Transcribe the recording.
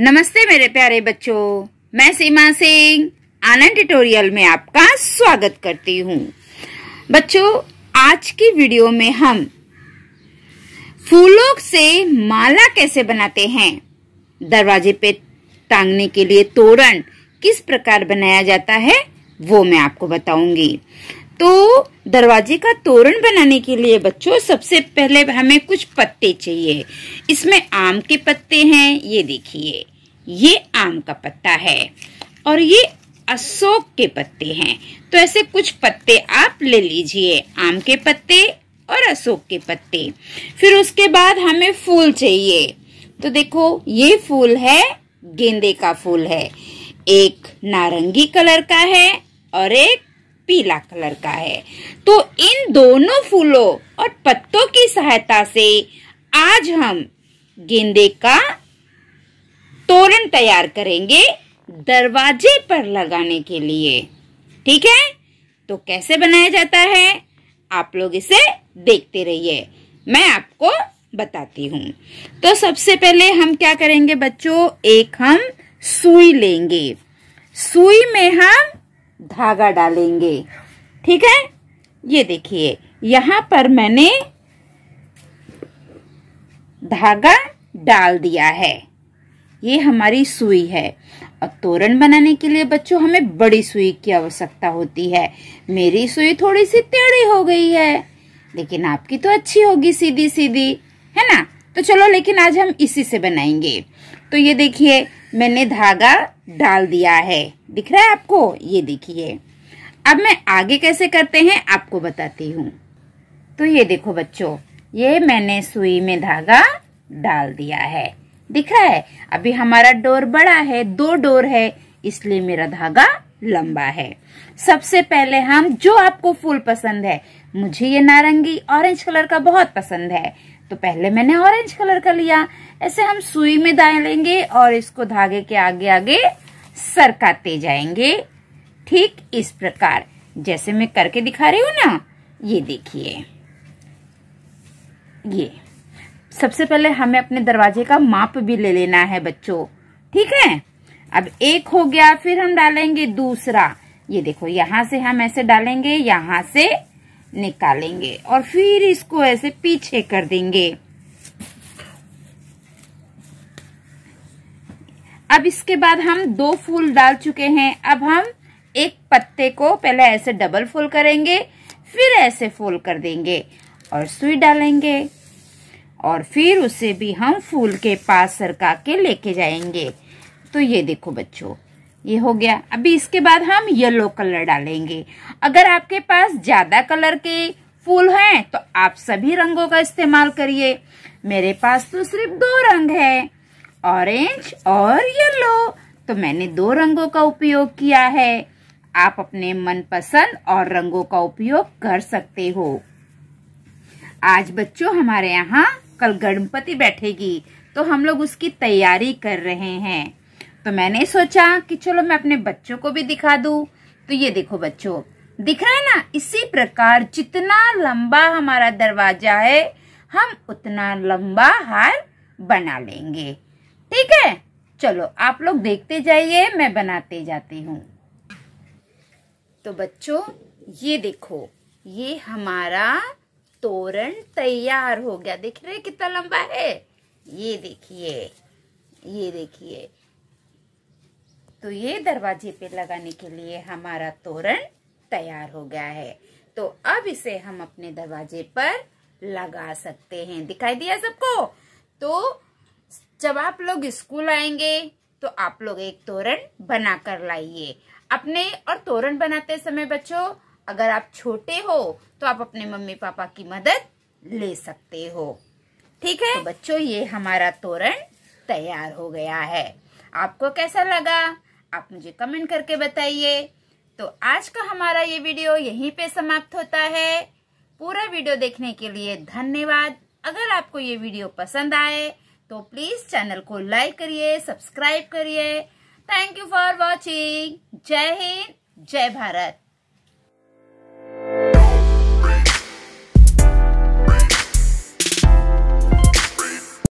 नमस्ते मेरे प्यारे बच्चों मैं सीमा सिंह आनंद ट्यूटोरियल में आपका स्वागत करती हूँ बच्चों आज की वीडियो में हम फूलों से माला कैसे बनाते हैं दरवाजे पे टांगने के लिए तोरण किस प्रकार बनाया जाता है वो मैं आपको बताऊंगी तो दरवाजे का तोरण बनाने के लिए बच्चों सबसे पहले हमें कुछ पत्ते चाहिए इसमें आम के पत्ते हैं ये देखिए ये आम का पत्ता है और ये अशोक के पत्ते हैं तो ऐसे कुछ पत्ते आप ले लीजिए आम के पत्ते और अशोक के पत्ते फिर उसके बाद हमें फूल चाहिए तो देखो ये फूल है गेंदे का फूल है एक नारंगी कलर का है और एक पीला कलर का है तो इन दोनों फूलों और पत्तों की सहायता से आज हम गेंदे का तोरण तैयार करेंगे दरवाजे पर लगाने के लिए ठीक है तो कैसे बनाया जाता है आप लोग इसे देखते रहिए मैं आपको बताती हूँ तो सबसे पहले हम क्या करेंगे बच्चों एक हम सुई लेंगे सुई में हम धागा डालेंगे ठीक है ये देखिए यहाँ पर मैंने धागा डाल दिया है ये हमारी सुई है और तोरण बनाने के लिए बच्चों हमें बड़ी सुई की आवश्यकता होती है मेरी सुई थोड़ी सी टेढ़ी हो गई है लेकिन आपकी तो अच्छी होगी सीधी सीधी है ना तो चलो लेकिन आज हम इसी से बनाएंगे तो ये देखिए मैंने धागा डाल दिया है दिख रहा है आपको ये देखिए अब मैं आगे कैसे करते हैं आपको बताती हूँ तो ये देखो बच्चों ये मैंने सुई में धागा डाल दिया है दिख रहा है अभी हमारा डोर बड़ा है दो डोर है इसलिए मेरा धागा लंबा है सबसे पहले हम जो आपको फूल पसंद है मुझे ये नारंगी ऑरेंज कलर का बहुत पसंद है तो पहले मैंने ऑरेंज कलर का लिया ऐसे हम सुई में डालेंगे और इसको धागे के आगे आगे सरकाते जाएंगे ठीक इस प्रकार जैसे मैं करके दिखा रही हूं ना ये देखिए ये सबसे पहले हमें अपने दरवाजे का माप भी ले लेना है बच्चों ठीक है अब एक हो गया फिर हम डालेंगे दूसरा ये देखो यहां से हम ऐसे डालेंगे यहां से निकालेंगे और फिर इसको ऐसे पीछे कर देंगे अब इसके बाद हम दो फूल डाल चुके हैं अब हम एक पत्ते को पहले ऐसे डबल फोल्ड करेंगे फिर ऐसे फोल्ड कर देंगे और सुई डालेंगे और फिर उसे भी हम फूल के पास सरका के लेके जाएंगे तो ये देखो बच्चों ये हो गया अभी इसके बाद हम येलो कलर डालेंगे अगर आपके पास ज्यादा कलर के फूल हैं तो आप सभी रंगों का इस्तेमाल करिए मेरे पास तो सिर्फ दो रंग है ऑरेंज और येलो तो मैंने दो रंगों का उपयोग किया है आप अपने मनपसंद और रंगों का उपयोग कर सकते हो आज बच्चों हमारे यहाँ कल गणपति बैठेगी तो हम लोग उसकी तैयारी कर रहे हैं तो मैंने सोचा कि चलो मैं अपने बच्चों को भी दिखा दू तो ये देखो बच्चों दिख रहा है ना इसी प्रकार जितना लंबा हमारा दरवाजा है हम उतना लंबा हार बना लेंगे ठीक है चलो आप लोग देखते जाइए मैं बनाते जाती हूँ तो बच्चों ये देखो ये हमारा तोरण तैयार हो गया देख रहे कितना लंबा है ये देखिए ये देखिए तो ये दरवाजे पे लगाने के लिए हमारा तोरण तैयार हो गया है तो अब इसे हम अपने दरवाजे पर लगा सकते हैं दिखाई दिया सबको तो जब आप लोग स्कूल आएंगे तो आप लोग एक तोरण बना कर लाइए अपने और तोरण बनाते समय बच्चों अगर आप छोटे हो तो आप अपने मम्मी पापा की मदद ले सकते हो ठीक है तो बच्चों ये हमारा तोरण तैयार हो गया है आपको कैसा लगा आप मुझे कमेंट करके बताइए तो आज का हमारा ये वीडियो यहीं पे समाप्त होता है पूरा वीडियो देखने के लिए धन्यवाद अगर आपको ये वीडियो पसंद आए तो प्लीज चैनल को लाइक करिए सब्सक्राइब करिए थैंक यू फॉर वॉचिंग जय हिंद जय भारत